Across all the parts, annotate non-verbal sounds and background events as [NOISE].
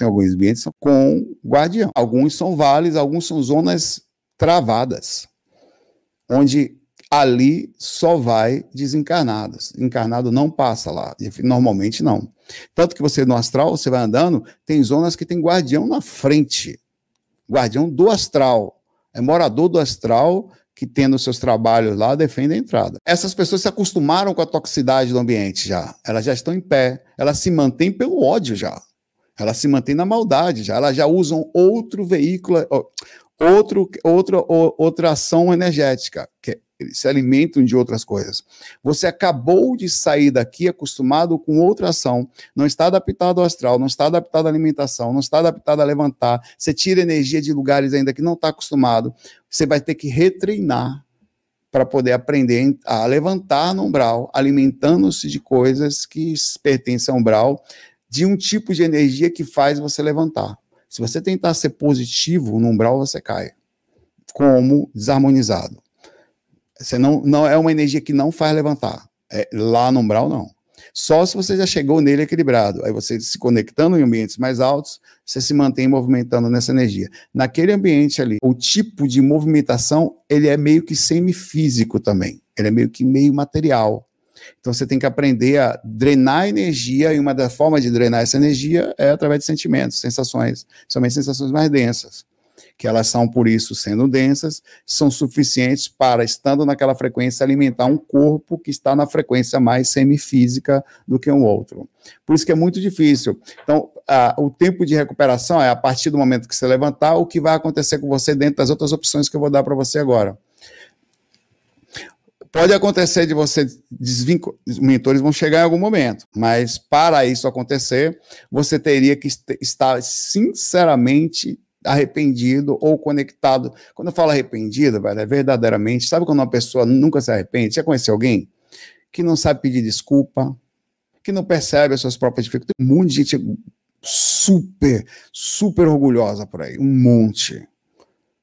em alguns ambientes, com guardião. Alguns são vales, alguns são zonas travadas, onde ali só vai desencarnados. Encarnado não passa lá, normalmente não. Tanto que você no astral, você vai andando, tem zonas que tem guardião na frente. Guardião do astral. É morador do astral que tendo seus trabalhos lá defende a entrada. Essas pessoas se acostumaram com a toxicidade do ambiente já. Elas já estão em pé, elas se mantêm pelo ódio já. Ela se mantém na maldade, já elas já usam outro veículo, outro, outra, outra ação energética, que é, eles se alimentam de outras coisas. Você acabou de sair daqui acostumado com outra ação, não está adaptado ao astral, não está adaptado à alimentação, não está adaptado a levantar. Você tira energia de lugares ainda que não está acostumado. Você vai ter que retreinar para poder aprender a levantar no umbral, alimentando-se de coisas que pertencem ao umbral de um tipo de energia que faz você levantar. Se você tentar ser positivo no umbral, você cai. Como desarmonizado. Você não, não é uma energia que não faz levantar. É, lá no umbral, não. Só se você já chegou nele equilibrado. Aí você se conectando em ambientes mais altos, você se mantém movimentando nessa energia. Naquele ambiente ali, o tipo de movimentação, ele é meio que semifísico também. Ele é meio que meio material. Então você tem que aprender a drenar energia, e uma das formas de drenar essa energia é através de sentimentos, sensações, somente sensações mais densas. Que elas são, por isso, sendo densas, são suficientes para, estando naquela frequência, alimentar um corpo que está na frequência mais semifísica do que um outro. Por isso que é muito difícil. Então, a, o tempo de recuperação é a partir do momento que você levantar, o que vai acontecer com você dentro das outras opções que eu vou dar para você agora. Pode acontecer de você desvincular, os mentores vão chegar em algum momento, mas para isso acontecer, você teria que estar sinceramente arrependido ou conectado. Quando eu falo arrependido, velho, é verdadeiramente. Sabe quando uma pessoa nunca se arrepende? Já conheceu alguém que não sabe pedir desculpa, que não percebe as suas próprias dificuldades? Um monte de gente super, super orgulhosa por aí, um monte.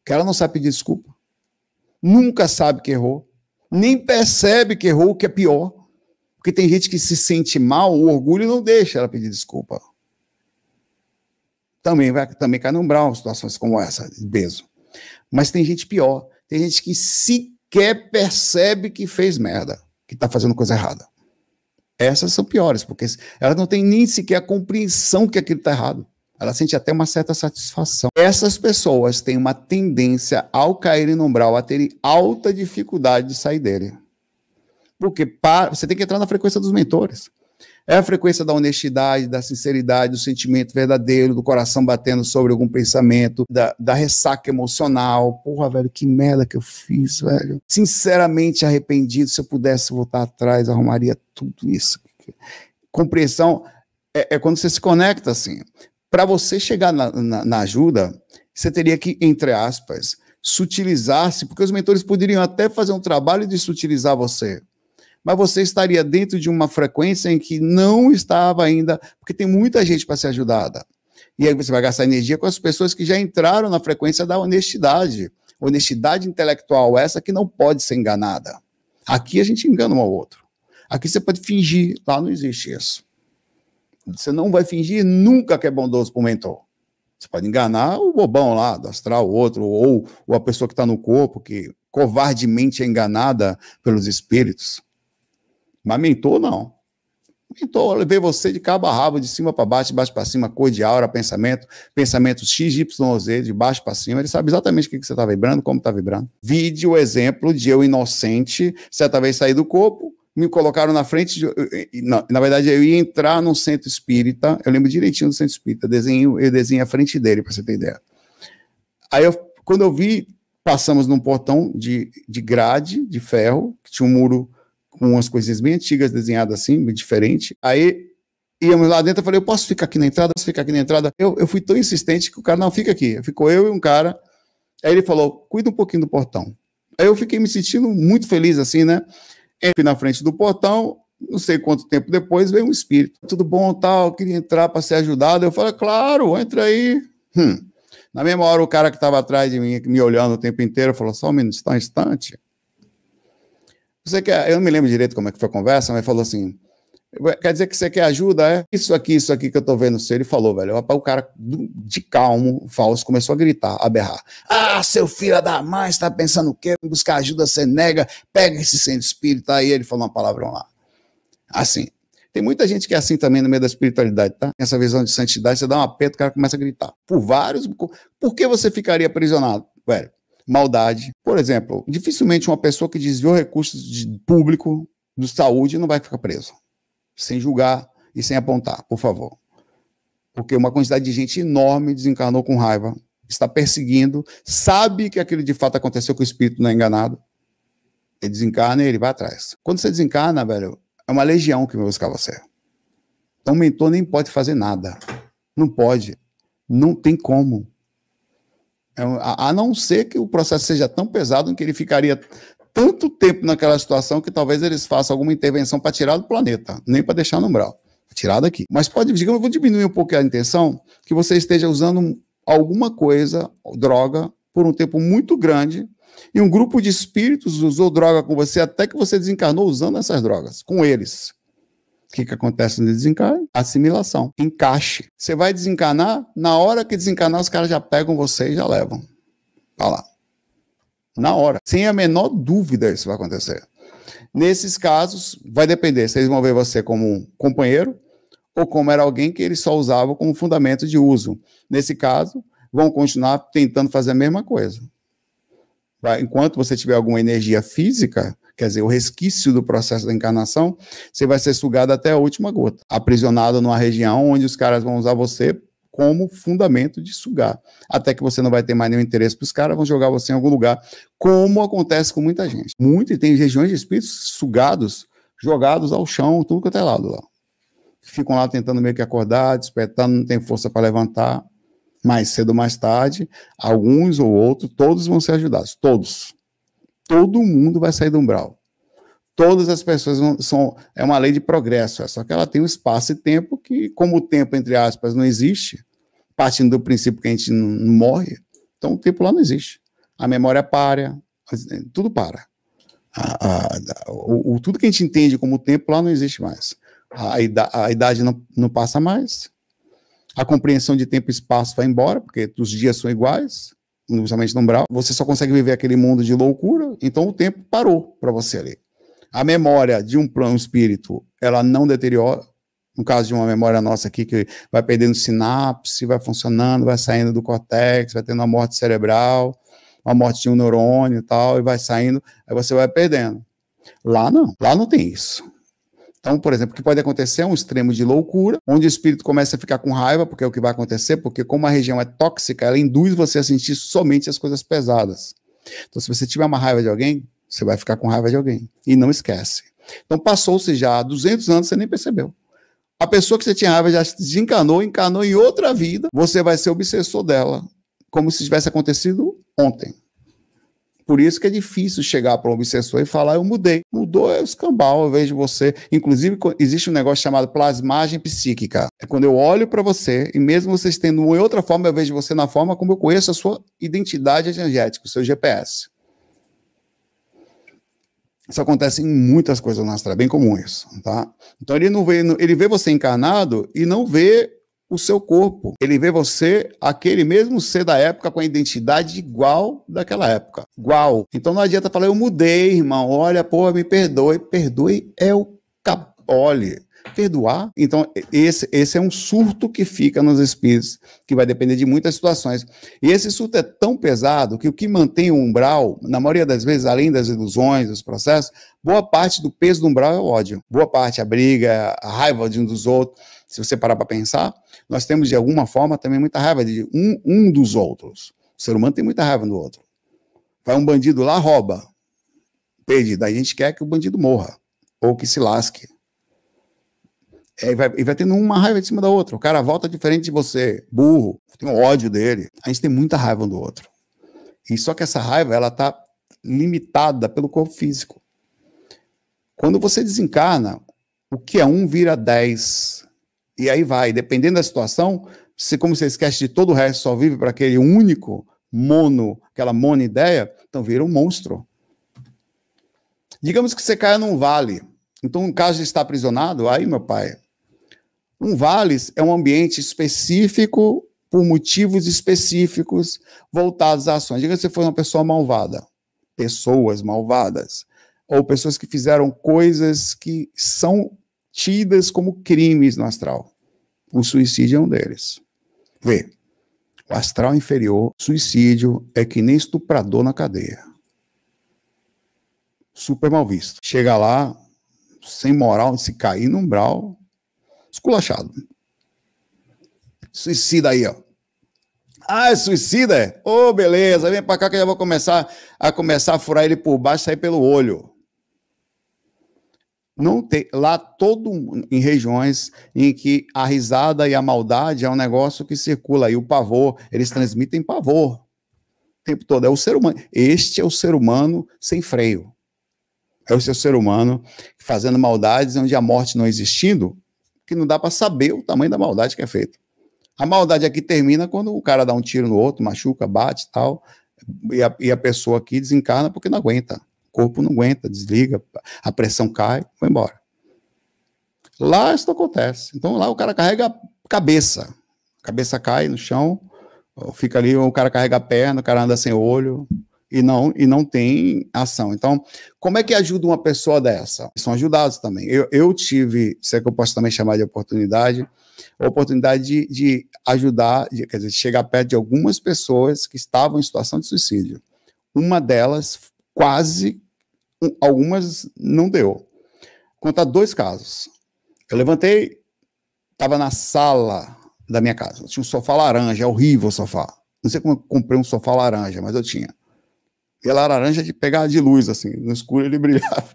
Que ela não sabe pedir desculpa, nunca sabe que errou, nem percebe que errou, que é pior. Porque tem gente que se sente mal, o orgulho não deixa ela pedir desculpa. Também vai também cai no umbral situações como essa, beso. Mas tem gente pior. Tem gente que sequer percebe que fez merda, que está fazendo coisa errada. Essas são piores, porque elas não têm nem sequer a compreensão que aquilo está errado ela sente até uma certa satisfação. Essas pessoas têm uma tendência, ao caírem no umbral, a terem alta dificuldade de sair dele. Porque para, você tem que entrar na frequência dos mentores. É a frequência da honestidade, da sinceridade, do sentimento verdadeiro, do coração batendo sobre algum pensamento, da, da ressaca emocional. Porra, velho, que merda que eu fiz, velho. Sinceramente arrependido, se eu pudesse voltar atrás, arrumaria tudo isso. Compreensão é, é quando você se conecta assim. Para você chegar na, na, na ajuda, você teria que, entre aspas, sutilizar-se, porque os mentores poderiam até fazer um trabalho de sutilizar você, mas você estaria dentro de uma frequência em que não estava ainda, porque tem muita gente para ser ajudada. E aí você vai gastar energia com as pessoas que já entraram na frequência da honestidade. Honestidade intelectual, essa que não pode ser enganada. Aqui a gente engana um ao outro. Aqui você pode fingir, lá não existe isso. Você não vai fingir nunca que é bondoso para o mentor. Você pode enganar o bobão lá, do astral, o outro, ou, ou a pessoa que está no corpo, que covardemente é enganada pelos espíritos. Mas mentor, não. Mentor, eu levei você de cabo a rabo, de cima para baixo, de baixo para cima, cor de aura, pensamento, pensamento XYZ, de baixo para cima. Ele sabe exatamente o que você está vibrando, como está vibrando. Vide o exemplo de eu inocente, certa vez sair do corpo, me colocaram na frente. De, eh, eh, na, na, verdade, eu ia entrar num centro espírita. Eu lembro direitinho do centro espírita. Desenho, eu desenhei a frente dele, para você ter ideia. Aí, eu, quando eu vi, passamos num portão de, de grade, de ferro, que tinha um muro com umas coisas bem antigas desenhadas assim, bem diferente. Aí íamos lá dentro, eu falei, eu posso ficar aqui na entrada? Posso ficar aqui na entrada? Eu, eu fui tão insistente que o cara, não, fica aqui. Ficou eu e um cara. Aí ele falou, cuida um pouquinho do portão. Aí eu fiquei me sentindo muito feliz assim, né? F na frente do portão, não sei quanto tempo depois, veio um espírito. Tudo bom, tal, queria entrar para ser ajudado. Eu falo, claro, entra aí. Hum. Na mesma hora, o cara que estava atrás de mim, me olhando o tempo inteiro, falou, só um minuto, está um instante. Você quer? Eu não me lembro direito como é que foi a conversa, mas falou assim, Quer dizer que você quer ajuda? É isso aqui, isso aqui que eu tô vendo. Ele falou, velho. O cara, de calmo, falso, começou a gritar, a berrar. Ah, seu filho da mãe, está pensando o quê? Buscar ajuda, você nega, pega esse centro espírita. Aí ele falou uma palavrão lá. Assim. Tem muita gente que é assim também no meio da espiritualidade, tá? Essa visão de santidade, você dá um aperto, o cara começa a gritar. Por vários. Por que você ficaria aprisionado, velho? Maldade. Por exemplo, dificilmente uma pessoa que desviou recursos de público, do saúde, não vai ficar preso sem julgar e sem apontar, por favor. Porque uma quantidade de gente enorme desencarnou com raiva, está perseguindo, sabe que aquilo de fato aconteceu, com o espírito não é enganado. Ele desencarna e ele vai atrás. Quando você desencarna, velho, é uma legião que vai buscar você. Então o mentor nem pode fazer nada. Não pode. Não tem como. É a não ser que o processo seja tão pesado que ele ficaria tanto tempo naquela situação que talvez eles façam alguma intervenção para tirar do planeta, nem para deixar no umbral. Tirar daqui. Mas pode, digamos, eu vou diminuir um pouco a intenção, que você esteja usando alguma coisa, droga, por um tempo muito grande, e um grupo de espíritos usou droga com você até que você desencarnou usando essas drogas, com eles. O que, que acontece no desencarne? Assimilação, encaixe. Você vai desencarnar, na hora que desencarnar, os caras já pegam você e já levam. Olha lá na hora, sem a menor dúvida isso vai acontecer. Nesses casos, vai depender se eles vão ver você como um companheiro ou como era alguém que eles só usavam como fundamento de uso. Nesse caso, vão continuar tentando fazer a mesma coisa. Enquanto você tiver alguma energia física, quer dizer, o resquício do processo da encarnação, você vai ser sugado até a última gota, aprisionado numa região onde os caras vão usar você como fundamento de sugar. Até que você não vai ter mais nenhum interesse para os caras, vão jogar você em algum lugar, como acontece com muita gente. Muito, e tem regiões de espíritos sugados, jogados ao chão, tudo que até lado lá. Ficam lá tentando meio que acordar, despertando, não tem força para levantar. Mais cedo ou mais tarde, alguns ou outros, todos vão ser ajudados. Todos. Todo mundo vai sair do umbral todas as pessoas são é uma lei de progresso, é só que ela tem um espaço e tempo que, como o tempo entre aspas não existe, partindo do princípio que a gente não morre, então o tempo lá não existe. A memória para, é, tudo para. A, a, a, o, o, tudo que a gente entende como tempo lá não existe mais. A, idade, idade não, não passa mais, a compreensão de tempo e espaço vai embora, porque os dias são iguais, principalmente no umbral. Você só consegue viver aquele mundo de loucura, então o tempo parou para você ali. A memória de um plano espírito, ela não deteriora, no caso de uma memória nossa aqui, que vai perdendo sinapse, vai funcionando, vai saindo do cortex, vai tendo uma morte cerebral, uma morte de um neurônio e tal, e vai saindo, aí você vai perdendo. Lá não, lá não tem isso. Então, por exemplo, o que pode acontecer é um extremo de loucura, onde o espírito começa a ficar com raiva, porque é o que vai acontecer, porque como a região é tóxica, ela induz você a sentir somente as coisas pesadas. Então, se você tiver uma raiva de alguém, você vai ficar com raiva de alguém. E não esquece. Então, passou-se já 200 anos, você nem percebeu. A pessoa que você tinha raiva já se encanou, encanou em outra vida, você vai ser obsessor dela, como se tivesse acontecido ontem. Por isso que é difícil chegar para um obsessor e falar, eu mudei. Mudou é o escambau, eu vejo você. Inclusive, existe um negócio chamado plasmagem psíquica. É quando eu olho para você, e mesmo vocês tendo uma outra forma, eu vejo você na forma como eu conheço a sua identidade energética, o seu GPS. Isso acontece em muitas coisas na Astral, é bem comum isso, tá? Então ele não vê, ele vê você encarnado e não vê o seu corpo. Ele vê você, aquele mesmo ser da época, com a identidade igual daquela época. Igual. Então não adianta falar, eu mudei, irmão. Olha, pô, me perdoe. Perdoe é o cap perdoar. Então, esse, esse é um surto que fica nos espíritos, que vai depender de muitas situações. E esse surto é tão pesado que o que mantém o umbral, na maioria das vezes, além das ilusões, dos processos, boa parte do peso do umbral é o ódio. Boa parte, a briga, a raiva de um dos outros. Se você parar para pensar, nós temos de alguma forma também muita raiva de um, um dos outros. O ser humano tem muita raiva do outro. Vai um bandido lá, rouba. Perde. Daí a gente quer que o bandido morra ou que se lasque é, e, vai, e vai tendo uma raiva em cima da outra. O cara volta diferente de você, burro, tem ódio dele. A gente tem muita raiva um do outro. E só que essa raiva, ela tá limitada pelo corpo físico. Quando você desencarna, o que é um vira dez. E aí vai, dependendo da situação, se como você esquece de todo o resto, só vive para aquele único mono, aquela mono ideia, então vira um monstro. Digamos que você caia num vale. Então, no caso de estar aprisionado, aí, meu pai, um vales é um ambiente específico por motivos específicos voltados a ações. Diga se você for uma pessoa malvada, pessoas malvadas, ou pessoas que fizeram coisas que são tidas como crimes no astral. O suicídio é um deles. Vê, o astral inferior, suicídio é que nem estuprador na cadeia. Super mal visto. Chega lá, sem moral, se cair no umbral, esculachado. Suicida aí, ó. Ah, é suicida? É? Ô, oh, beleza, vem pra cá que eu já vou começar a começar a furar ele por baixo e sair pelo olho. Não tem, lá todo em regiões em que a risada e a maldade é um negócio que circula aí o pavor, eles transmitem pavor o tempo todo. É o ser humano. Este é o ser humano sem freio. É o seu ser humano fazendo maldades onde a morte não existindo, que não dá para saber o tamanho da maldade que é feita. A maldade aqui termina quando o cara dá um tiro no outro, machuca, bate e tal, e a, e a pessoa aqui desencarna porque não aguenta. O corpo não aguenta, desliga, a pressão cai, vai embora. Lá isso não acontece. Então lá o cara carrega a cabeça. A cabeça cai no chão, fica ali, o cara carrega a perna, o cara anda sem olho, e não e não tem ação. Então, como é que ajuda uma pessoa dessa? São ajudados também. Eu, eu tive, se é que eu posso também chamar de oportunidade, a oportunidade de, de ajudar, de, quer dizer, de chegar perto de algumas pessoas que estavam em situação de suicídio. Uma delas quase, algumas não deu. Vou contar dois casos. Eu levantei, estava na sala da minha casa. tinha um sofá laranja, é horrível o sofá. Não sei como eu comprei um sofá laranja, mas eu tinha. E ela laranja de pegar de luz, assim, no escuro ele [LAUGHS] brilhava.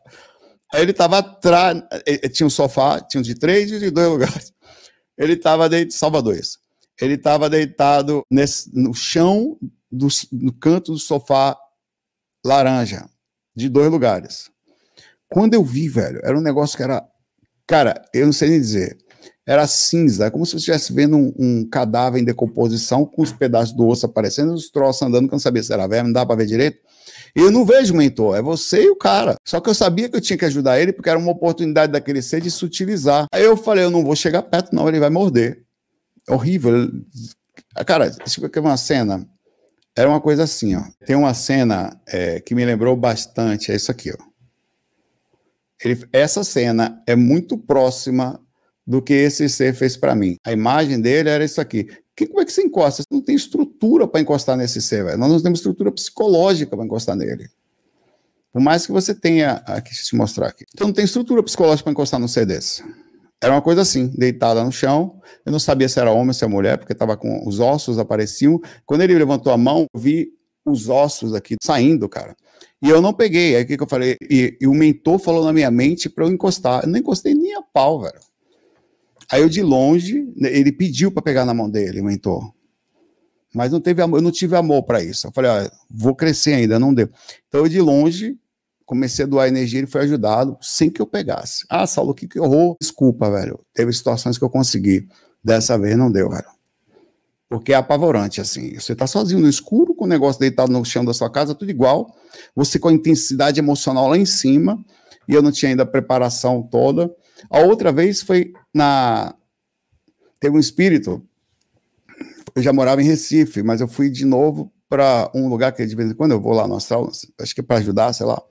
Aí ele tava atrás, é, é, tinha um sofá, tinha um de três e de dois lugares. Ele tava deitado, salva dois. Ele tava deitado nesse, no chão, do, no canto do sofá laranja, de dois lugares. Quando eu vi, velho, era um negócio que era. Cara, eu não sei nem dizer era cinza, é como se você estivesse vendo um, um, cadáver em decomposição, com os pedaços do osso aparecendo, os troços andando, que eu não sabia se era verme, não dava para ver direito. E eu não vejo mentor, é você e o cara. Só que eu sabia que eu tinha que ajudar ele, porque era uma oportunidade daquele ser de se utilizar. Aí eu falei, eu não vou chegar perto não, ele vai morder. É horrível. Cara, isso aqui é uma cena, era uma coisa assim, ó. Tem uma cena é, que me lembrou bastante, é isso aqui, ó. Ele, essa cena é muito próxima do que esse ser fez para mim. A imagem dele era isso aqui. Que, como é que você encosta? Você não tem estrutura para encostar nesse ser, velho. Nós não temos estrutura psicológica para encostar nele. Por mais que você tenha. Aqui, deixa eu te mostrar aqui. Então não tem estrutura psicológica para encostar num ser desse. Era uma coisa assim, deitada no chão. Eu não sabia se era homem ou se era mulher, porque estava com os ossos apareciam. Quando ele levantou a mão, eu vi os ossos aqui saindo, cara. E eu não peguei. Aí o que, que eu falei? E, e o mentor falou na minha mente para eu encostar. Eu não encostei nem a pau, velho. Aí eu de longe, né, ele pediu para pegar na mão dele, o mentor. Mas não teve amor, eu não tive amor para isso. Eu falei, ó, vou crescer ainda, não deu. Então eu de longe comecei a doar energia, ele foi ajudado sem que eu pegasse. Ah, Saulo, que, que horror. Desculpa, velho. Teve situações que eu consegui. Dessa vez não deu, velho. Porque é apavorante, assim. Você tá sozinho no escuro, com o negócio deitado no chão da sua casa, tudo igual. Você com a intensidade emocional lá em cima, e eu não tinha ainda a preparação toda. A outra vez foi na teve um espírito. Eu já morava em Recife, mas eu fui de novo para um lugar que de vez em quando eu vou lá no astral, acho que é para ajudar, sei lá.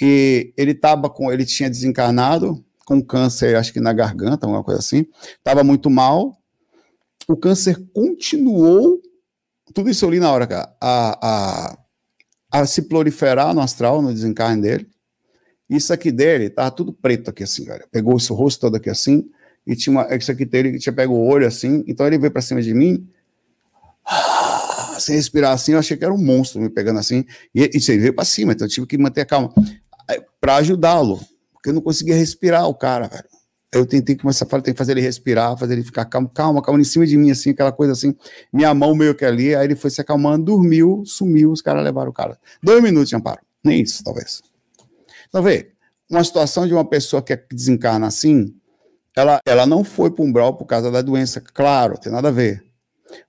E ele tava com, ele tinha desencarnado com câncer, acho que na garganta, alguma coisa assim. Tava muito mal. O câncer continuou, tudo isso eu li na hora, cara, a, a, a se proliferar no astral, no desencarne dele. Isso aqui dele, tava tudo preto aqui assim, cara. Pegou esse rosto todo aqui assim, e tinha uma, isso aqui ele tinha pego o olho assim, então ele veio para cima de mim, ah, sem respirar assim, eu achei que era um monstro me pegando assim, e, e ele veio para cima, então eu tive que manter a calma para ajudá-lo, porque eu não conseguia respirar o cara, velho. Eu tentei começar a falar, tem que fazer ele respirar, fazer ele ficar calmo, calma, calma, em cima de mim, assim, aquela coisa assim, minha mão meio que ali, aí ele foi se acalmando, dormiu, sumiu, os caras levaram o cara. Dois minutos de amparo, nem isso, talvez. Então, vê, uma situação de uma pessoa que é desencarna assim, ela, ela não foi para o umbral por causa da doença, claro, tem nada a ver.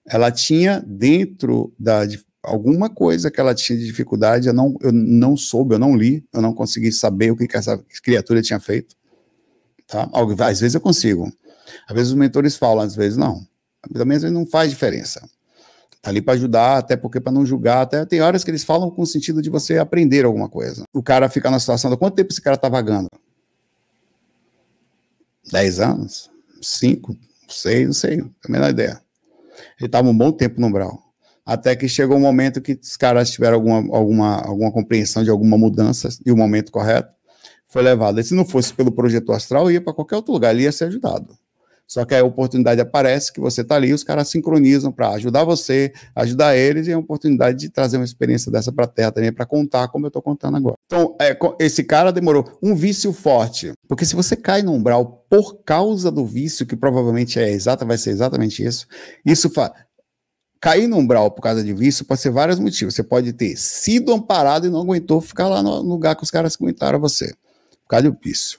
Ela tinha dentro da de, alguma coisa que ela tinha de dificuldade, eu não, eu não soube, eu não li, eu não consegui saber o que, que essa criatura tinha feito. Tá? Às vezes eu consigo. Às vezes os mentores falam, às vezes não. Também às vezes não faz diferença. Tá ali para ajudar, até porque para não julgar, até tem horas que eles falam com o sentido de você aprender alguma coisa. O cara fica na situação do quanto tempo esse cara está vagando? 10 anos, 5, 6, não sei, a menor ideia. Ele estava um bom tempo no Umbral. Até que chegou um momento que os caras tiveram alguma, alguma, alguma compreensão de alguma mudança e o momento correto foi levado. E se não fosse pelo projeto astral, ia para qualquer outro lugar, ele ia ser ajudado. Só que aí a oportunidade aparece que você está ali, os caras sincronizam para ajudar você, ajudar eles, e é uma oportunidade de trazer uma experiência dessa para a Terra também, para contar como eu estou contando agora. Então, é, esse cara demorou. Um vício forte, porque se você cai no umbral por causa do vício, que provavelmente é exata, vai ser exatamente isso, isso faz. Cair no umbral por causa de vício pode ser vários motivos. Você pode ter sido amparado e não aguentou ficar lá no lugar que os caras aguentaram você. Por causa do vício.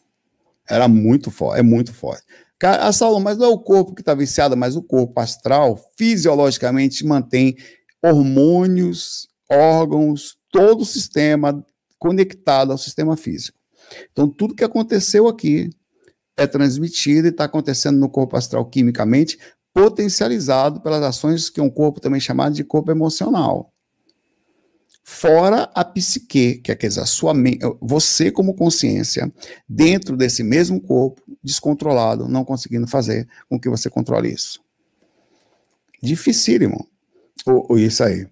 Era muito forte, é muito forte. A ah, Saulo, mas não é o corpo que está viciado, mas o corpo astral fisiologicamente mantém hormônios, órgãos, todo o sistema conectado ao sistema físico. Então, tudo que aconteceu aqui é transmitido e está acontecendo no corpo astral quimicamente, potencializado pelas ações que um corpo também chamado de corpo emocional fora a psique, que é, quer dizer, a sua eh, você como consciência, dentro desse mesmo corpo, descontrolado, não conseguindo fazer com que você controle isso. Dificílimo. Ou, o isso aí.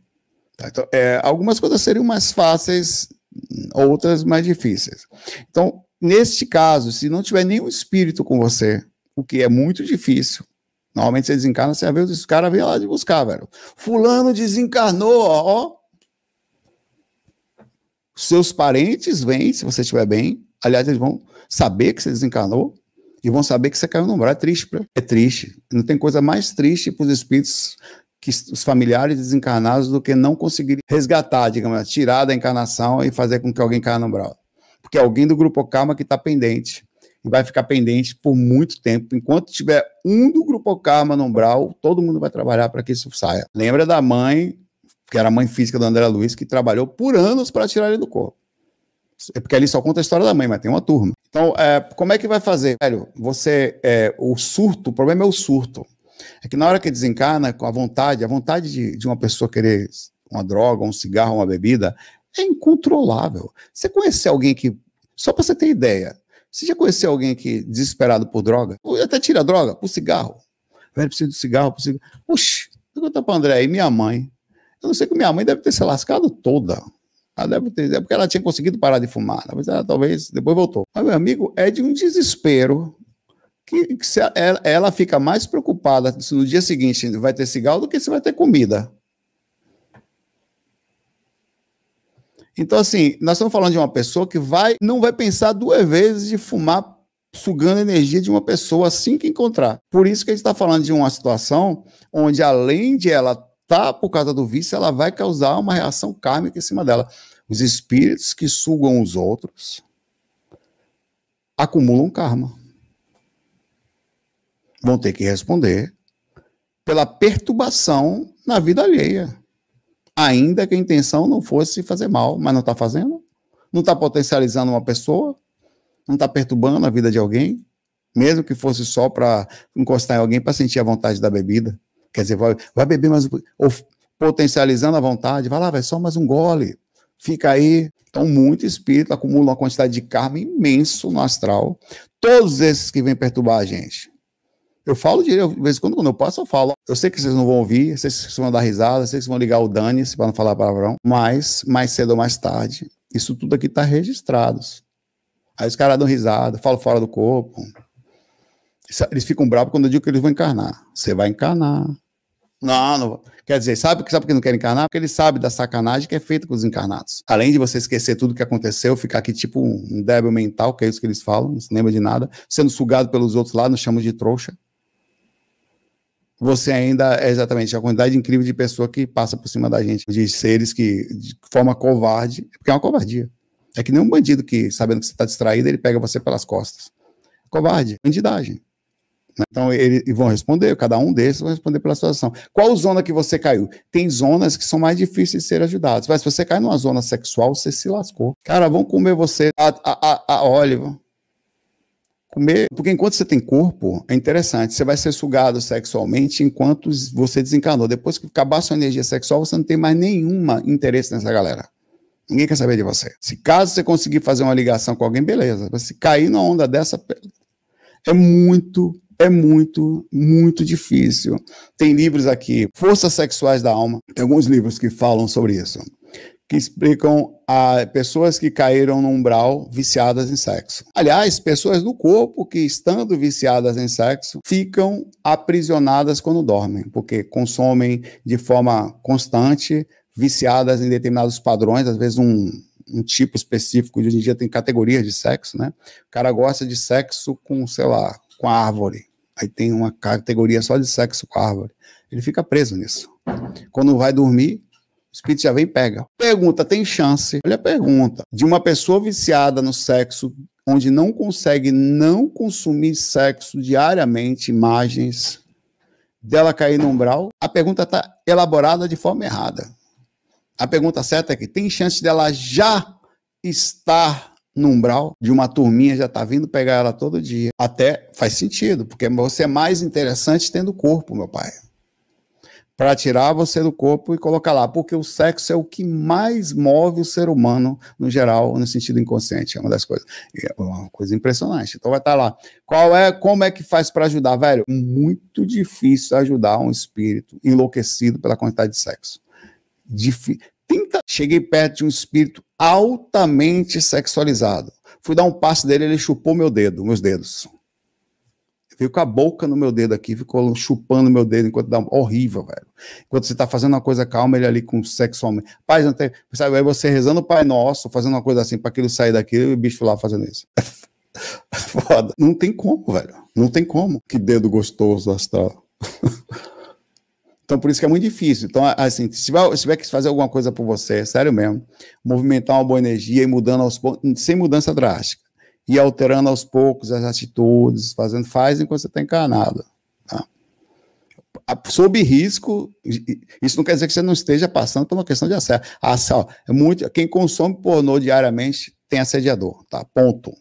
Tá, então, é, algumas coisas seriam mais fáceis, outras mais difíceis. Então, neste caso, se não tiver nenhum espírito com você, o que é muito difícil, normalmente você desencarna, você vê os caras vêm lá de buscar, velho. Fulano desencarnou, ó, ó seus parentes vêm, se você estiver bem. Aliás, eles vão saber que você desencarnou e vão saber que você caiu no umbral. É triste, é triste. Não tem coisa mais triste para os espíritos que os familiares desencarnados do que não conseguir resgatar, digamos, tirar da encarnação e fazer com que alguém caia no umbral. Porque alguém do grupo karma que está pendente e vai ficar pendente por muito tempo. Enquanto tiver um do grupo karma no umbral, todo mundo vai trabalhar para que isso saia. Lembra da mãe que era a mãe física do André Luiz, que trabalhou por anos para tirar ele do corpo. É porque ali só conta a história da mãe, mas tem uma turma. Então, é, como é que vai fazer? Velho, você. É, o surto, o problema é o surto. É que na hora que desencarna, com a vontade, a vontade de, de uma pessoa querer uma droga, um cigarro, uma bebida, é incontrolável. Você conhecer alguém que. Só para você ter ideia, você já conheceu alguém que, desesperado por droga, até tira droga, por cigarro. Velho, preciso de cigarro, por cigarro. Oxi, pergunta para André aí, minha mãe. Eu não sei que minha mãe deve ter se lascado toda. Ela deve ter, é porque ela tinha conseguido parar de fumar. Né? Mas ela talvez depois voltou. Mas, meu amigo, é de um desespero que, que ela, ela, fica mais preocupada se no dia seguinte vai ter cigarro do que se vai ter comida. Então, assim, nós estamos falando de uma pessoa que vai, não vai pensar duas vezes de fumar sugando energia de uma pessoa assim que encontrar. Por isso que a gente está falando de uma situação onde, além de ela tá por causa do vício, ela vai causar uma reação kármica em cima dela. Os espíritos que sugam os outros acumulam karma. Vão ter que responder pela perturbação na vida alheia. Ainda que a intenção não fosse fazer mal, mas não está fazendo? Não está potencializando uma pessoa? Não está perturbando a vida de alguém? Mesmo que fosse só para encostar em alguém para sentir a vontade da bebida? Quer dizer, vai, vai beber mais um ou potencializando a vontade, vai lá, vai só mais um gole. Fica aí. Então, muito espírito acumula uma quantidade de karma imenso no astral. Todos esses que vêm perturbar a gente. Eu falo direito, de vez em quando, quando eu passo, eu falo. Eu sei que vocês não vão ouvir, vocês vão dar risada, vocês vão ligar o dane para não falar palavrão, mas mais cedo ou mais tarde, isso tudo aqui está registrado. Aí os caras dão risada, falam fora do corpo. Eles ficam bravos quando eu digo que eles vão encarnar. Você vai encarnar. Não, não. Quer dizer, sabe que sabe que não quer encarnar? Porque ele sabe da sacanagem que é feita com os encarnados. Além de você esquecer tudo que aconteceu, ficar aqui tipo um débil mental, que é isso que eles falam, não se lembra de nada, sendo sugado pelos outros lá, nos chamam de trouxa. Você ainda é exatamente a quantidade incrível de pessoa que passa por cima da gente, de seres que, de forma covarde, é porque é uma covardia. É que nem um bandido que, sabendo que você está distraído, ele pega você pelas costas. Covarde, bandidagem. Né? Então, eles vão responder, cada um desses vai responder pela sua ação. Qual zona que você caiu? Tem zonas que são mais difíceis de ser ajudadas. Mas se você cai numa zona sexual, você se lascou. Cara, vão comer você a, a, a, a óleo. Comer. Porque enquanto você tem corpo, é interessante. Você vai ser sugado sexualmente enquanto você desencarnou. Depois que acabar sua energia sexual, você não tem mais nenhuma interesse nessa galera. Ninguém quer saber de você. Se caso você conseguir fazer uma ligação com alguém, beleza. Mas se cair numa onda dessa, é muito é muito, muito difícil. Tem livros aqui, Forças Sexuais da Alma, tem alguns livros que falam sobre isso, que explicam a pessoas que caíram no umbral viciadas em sexo. Aliás, pessoas do corpo que, estando viciadas em sexo, ficam aprisionadas quando dormem, porque consomem de forma constante, viciadas em determinados padrões, às vezes um, um tipo específico, hoje em dia tem categorias de sexo, né? O cara gosta de sexo com, sei lá, com a árvore. Aí tem uma categoria só de sexo com a árvore. Ele fica preso nisso. Quando vai dormir, o espírito já vem e pega. Pergunta: tem chance? Olha a pergunta. De uma pessoa viciada no sexo, onde não consegue não consumir sexo diariamente, imagens, dela cair no umbral, a pergunta está elaborada de forma errada. A pergunta certa é que tem chance dela já estar no umbral de uma turminha já tá vindo pegar ela todo dia. Até faz sentido, porque você é mais interessante tendo corpo, meu pai. Para tirar você do corpo e colocar lá, porque o sexo é o que mais move o ser humano no geral, no sentido inconsciente, é uma das coisas, é uma coisa impressionante. Então vai estar tá lá. Qual é, como é que faz para ajudar, velho? Muito difícil ajudar um espírito enlouquecido pela quantidade de sexo. Dif... 30, cheguei perto de um espírito altamente sexualizado. Fui dar um passo dele, ele chupou meu dedo, meus dedos. Veio com a boca no meu dedo aqui, ficou chupando meu dedo enquanto dá um... Horrível, velho. Enquanto você tá fazendo uma coisa calma, ele ali com sexo homem, Pai, não tem... sabe? Aí você rezando o Pai Nosso, fazendo uma coisa assim para aquilo sair daqui, e o bicho lá fazendo isso. [LAUGHS] Foda. Não tem como, velho. Não tem como. Que dedo gostoso, astral. [LAUGHS] Então, por isso que é muito difícil. Então, assim, se tiver, se tiver que fazer alguma coisa por você, sério mesmo, movimentar uma boa energia e mudando aos poucos, sem mudança drástica, e alterando aos poucos as atitudes, fazendo, faz enquanto você está encarnado. Tá? Sob risco, isso não quer dizer que você não esteja passando por uma questão de assédio. Assédio, é muito, quem consome pornô diariamente tem assediador, tá? Ponto.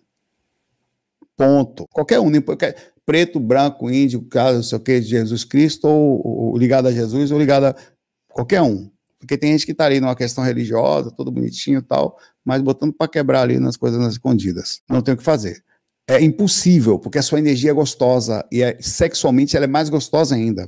Ponto. Qualquer um, preto, branco, índio, caso não sei o que, Jesus Cristo, ou, ou ligado a Jesus, ou ligado a qualquer um. Porque tem gente que está ali numa questão religiosa, todo bonitinho e tal, mas botando para quebrar ali nas coisas nas escondidas. Não tem o que fazer. É impossível, porque a sua energia é gostosa e é, sexualmente ela é mais gostosa ainda.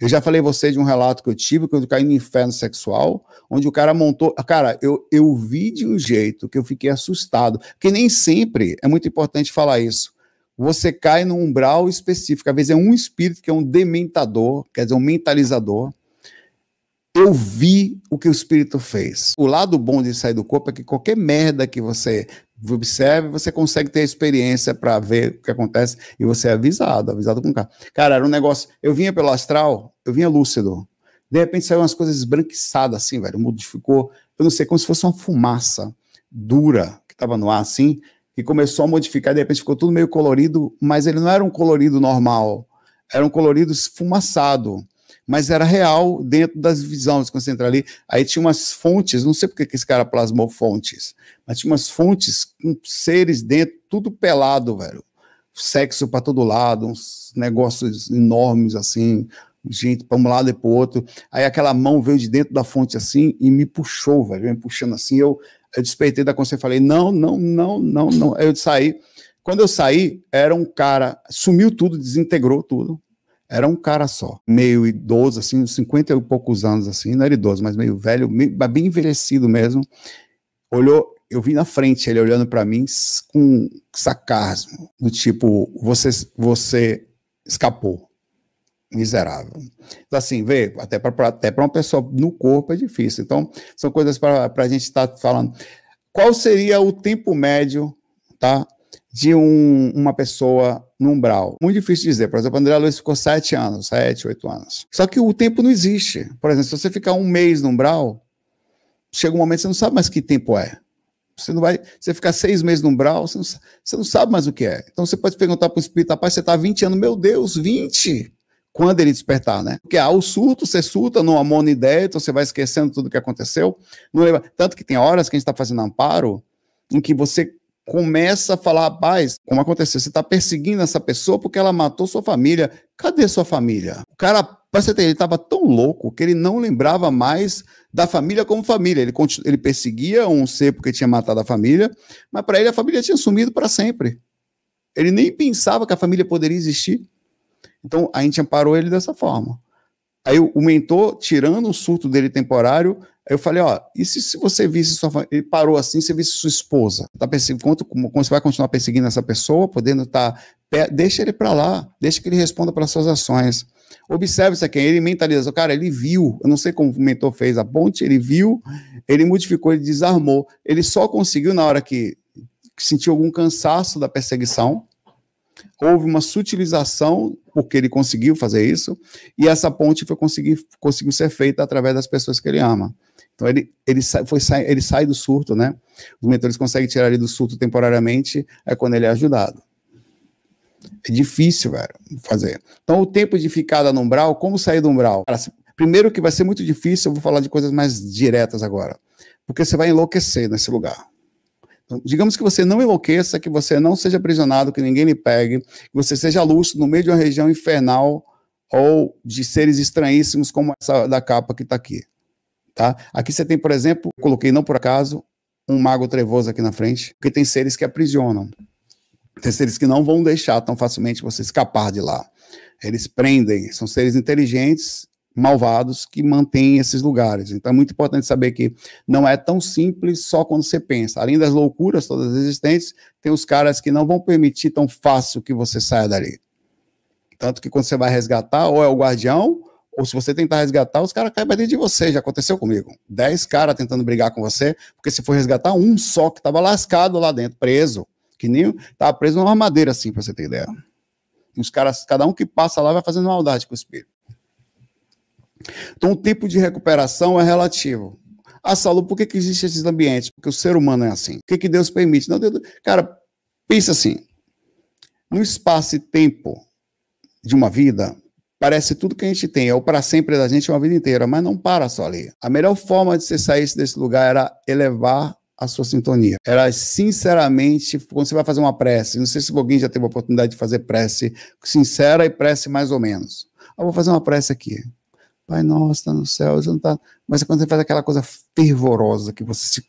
Eu já falei você de um relato que eu tive, quando eu caí no inferno sexual, onde o cara montou. Cara, eu, eu vi de um jeito que eu fiquei assustado. Porque nem sempre, é muito importante falar isso você cai num umbral específico. Às vezes é um espírito que é um dementador, quer dizer, um mentalizador. Eu vi o que o espírito fez. O lado bom de sair do corpo é que qualquer merda que você observe, você consegue ter a experiência para ver o que acontece e você é avisado, avisado com cara. Cara, era um negócio. Eu vinha pelo astral, eu vinha lúcido. De repente saiu umas coisas esbranquiçadas assim, velho. O mundo ficou, eu não sei, como se fosse uma fumaça dura que estava no ar assim, que começou a modificar, de repente ficou tudo meio colorido, mas ele não era um colorido normal, era um colorido esfumaçado, mas era real dentro das visões, quando você entra ali, aí tinha umas fontes, não sei porque que esse cara plasmou fontes, mas tinha umas fontes com seres dentro, tudo pelado, velho, sexo para todo lado, uns negócios enormes assim, gente para um lado e para o outro. Aí aquela mão veio de dentro da fonte assim e me puxou, velho, me puxando assim. Eu eu despeitei da consciência, falei, não, não, não, não, não. Eu saí. Quando eu saí, era um cara, sumiu tudo, desintegrou tudo. Era um cara só, meio idoso, assim, 50 e poucos anos, assim, não era idoso, mas meio velho, bem envelhecido mesmo. Olhou, eu vi na frente ele olhando para mim com sarcasmo, do tipo, você, você escapou, miserável. Então, assim, vê, até para até uma pessoa no corpo é difícil. Então, são coisas para a gente estar tá falando. Qual seria o tempo médio, tá? De um, uma pessoa no umbral. Muito difícil dizer. Por exemplo, André Luiz ficou sete anos, sete, oito anos. Só que o tempo não existe. Por exemplo, se você ficar um mês no umbral, chega um momento que você não sabe mais que tempo é. Você não vai, você ficar seis meses no umbral, você não, você não sabe mais o que é. Então você pode perguntar para o espírito, rapaz, você está 20 anos, meu Deus, 20! quando ele despertar, né? Porque há o surto, você surta, não monideia, ideia, então você vai esquecendo tudo o que aconteceu. Tanto que tem horas que a gente está fazendo amparo em que você começa a falar, rapaz, como aconteceu, você está perseguindo essa pessoa porque ela matou sua família. Cadê sua família? O cara, para você ter, ele estava tão louco que ele não lembrava mais da família como família. Ele, ele perseguia um ser porque tinha matado a família, mas para ele a família tinha sumido para sempre. Ele nem pensava que a família poderia existir. Então a gente amparou ele dessa forma. Aí o mentor, tirando o surto dele temporário, eu falei, ó, e se, se você visse sua família, ele parou assim, você visse sua esposa, tá perseguindo, quanto, como, como, você vai continuar perseguindo essa pessoa, podendo estar, tá, deixa ele para lá, deixa que ele responda pelas suas ações. Observe isso aqui, ele mentaliza, cara, ele viu, eu não sei como o mentor fez a ponte, ele viu, ele modificou, ele desarmou, ele só conseguiu na hora que sentiu algum cansaço da perseguição, houve uma sutilização, porque ele conseguiu fazer isso, e essa ponte foi conseguir, conseguiu ser feita através das pessoas que ele ama. Então ele, ele, sai, foi, sai, ele sai do surto, né? Os mentores conseguem tirar ele do surto temporariamente, é quando ele é ajudado. É difícil, velho, fazer. Então o tempo de ficada no umbral, como sair do umbral? Cara, primeiro que vai ser muito difícil, eu vou falar de coisas mais diretas agora. Porque você vai enlouquecer nesse lugar. Então, digamos que você não enlouqueça, que você não seja aprisionado, que ninguém lhe pegue, que você seja luxo no meio de uma região infernal ou de seres estranhíssimos como essa da capa que está aqui. Tá? Aqui você tem, por exemplo, coloquei não por acaso, um mago trevoso aqui na frente, porque tem seres que aprisionam. Tem seres que não vão deixar tão facilmente você escapar de lá. Eles prendem, são seres inteligentes malvados que mantêm esses lugares. Então é muito importante saber que não é tão simples só quando você pensa. Além das loucuras todas existentes, tem os caras que não vão permitir tão fácil que você saia dali. Tanto que quando você vai resgatar, ou é o guardião, ou se você tentar resgatar, os caras caem dentro de você. Já aconteceu comigo. Dez caras tentando brigar com você, porque se for resgatar um só que estava lascado lá dentro, preso, que nem estava tá preso numa madeira assim, para você ter ideia. E os caras, cada um que passa lá vai fazendo maldade com o espírito. Então, o tempo de recuperação é relativo. Ah, Saulo, por que, que existe esses ambientes? Porque o ser humano é assim. O que, que Deus permite? Não, Deus... Cara, pensa assim. No espaço e tempo de uma vida, parece tudo que a gente tem, é o para sempre da gente uma vida inteira, mas não para só ali. A melhor forma de você sair desse lugar era elevar a sua sintonia. Era sinceramente, quando você vai fazer uma prece, não sei se alguém já teve a oportunidade de fazer prece sincera e prece mais ou menos. Eu vou fazer uma prece aqui. Pai nosso está no céu, não tá... mas é quando você faz aquela coisa fervorosa, que você se,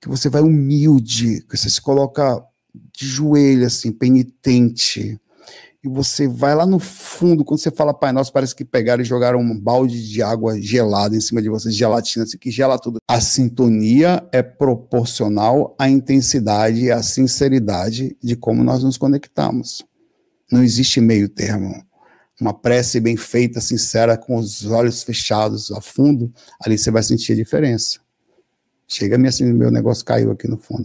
que você vai humilde, que você se coloca de joelho, assim, penitente, e você vai lá no fundo, quando você fala Pai Nosso, parece que pegaram e jogaram um balde de água gelada em cima de você, gelatina, assim, que gela tudo. A sintonia é proporcional à intensidade e à sinceridade de como nós nos conectamos. Não existe meio termo uma prece bem feita, sincera, com os olhos fechados a fundo, ali você vai sentir a diferença. Chega-me assim, meu negócio caiu aqui no fundo.